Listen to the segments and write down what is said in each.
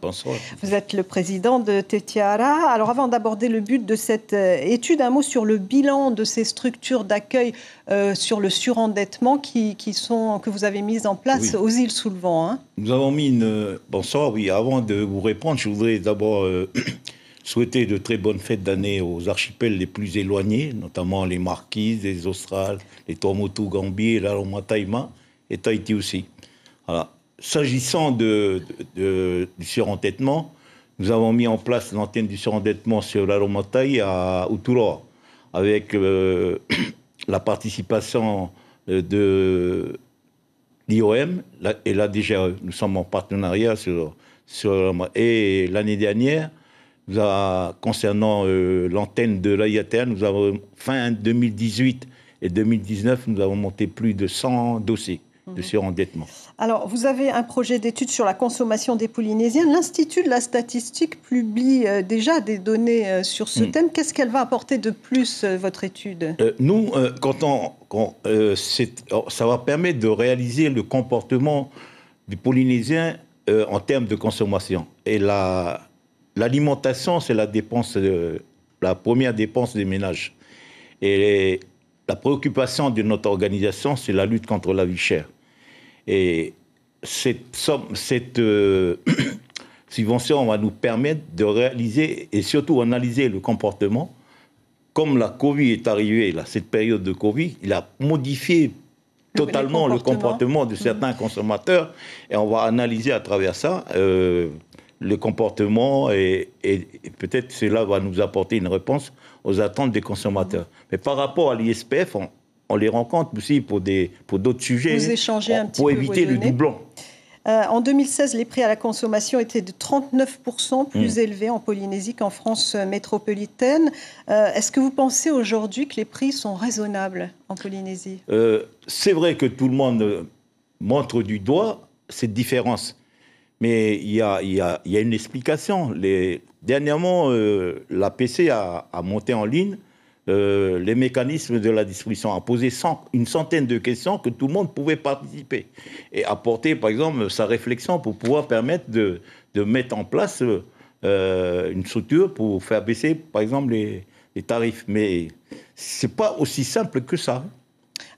Bonsoir. Vous êtes le président de Tetiara. Alors avant d'aborder le but de cette euh, étude, un mot sur le bilan de ces structures d'accueil euh, sur le surendettement qui, sont, que vous avez mises en place aux îles sous le vent. Hein. Nous avons mis une... Euh, bonsoir, oui. Avant de vous répondre, je voudrais d'abord souhaiter de très bonnes fêtes d'année aux archipels les plus éloignés, notamment les Marquises, les Australes, les Tuamotu-Gambier, la Taïma et Tahiti aussi. Voilà. S'agissant du surendettement, nous avons mis en place l'antenne du surendettement sur la Romataï à Outoura, avec euh, la participation euh, de l'IOM et là, déjà, e. Nous sommes en partenariat sur, sur et l'année dernière, concernant euh, l'antenne de l'IATR, nous avons fin 2018 et 2019, nous avons monté plus de 100 dossiers. Mhm. de surendettement. Alors, vous avez un projet d'étude sur la consommation des Polynésiens. L'Institut de la statistique publie euh, déjà des données euh, sur ce hmm. thème. Qu'est-ce qu'elle va apporter de plus, euh, votre étude Nous, quand on, oh, ça va permettre de réaliser le comportement des Polynésiens en termes de consommation. Et l'alimentation, c'est la dépense, la première dépense des ménages. Et la préoccupation de notre organisation, c'est la lutte contre la vie chère. Et cette somme, cette euh, subvention va nous permettre de réaliser et surtout analyser le comportement. Comme la Covid est arrivée, là, cette période de Covid, il a modifié totalement le comportement de certains consommateurs et on va analyser à travers ça euh, le comportement et, et peut-être cela va nous apporter une réponse aux attentes des consommateurs. Mais par rapport à l'ISPF, on les rencontre aussi pour des pour d'autres sujets. Vous un petit pour éviter le doublon. Euh, en 2016, les prix à la consommation étaient de 39% plus hmm. élevés en Polynésie qu'en France euh, métropolitaine. Euh, est-ce que vous pensez aujourd'hui que les prix sont raisonnables en Polynésie C'est vrai que tout le monde montre du doigt cette différence. Mais il y, y, y a, une explication. Les... Dernièrement, l'APC a, a monté en ligne euh, les mécanismes de la distribution, a posé une centaine de questions que tout le monde pouvait participer et apporter, par exemple, sa réflexion pour pouvoir permettre de, mettre en place euh, une structure pour faire baisser, par exemple, les, les tarifs. Mais ce n'est pas aussi simple que ça.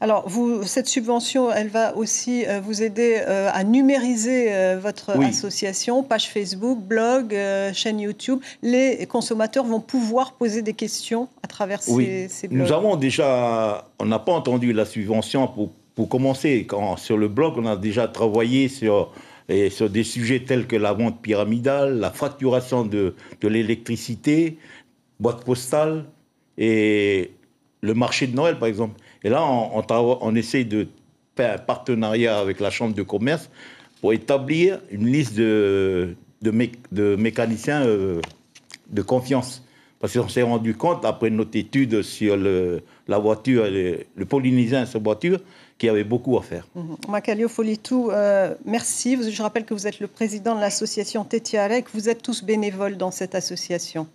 Alors, vous, cette subvention, elle va aussi euh, vous aider euh, à numériser euh, votre association, page Facebook, blog, chaîne YouTube. Les consommateurs vont pouvoir poser des questions à travers ces, blogs. Nous avons déjà, on n'a pas entendu la subvention pour, pour commencer. Quand, sur le blog, on a déjà travaillé sur et sur des sujets tels que la vente pyramidale, la fracturation de, de l'électricité, boîte postale. Et le marché de Noël, par exemple. Et là, on, on, de faire un partenariat avec la Chambre de commerce pour établir une liste de, mécaniciens euh, de confiance. Parce qu'on s'est rendu compte, après notre étude sur la voiture, le, le polynésien sur voiture, qu'il y avait beaucoup à faire. Mm-hmm. Macalio Folitou, euh, merci. Je rappelle que vous êtes le président de l'association Tétiarec. Vous êtes tous bénévoles dans cette association.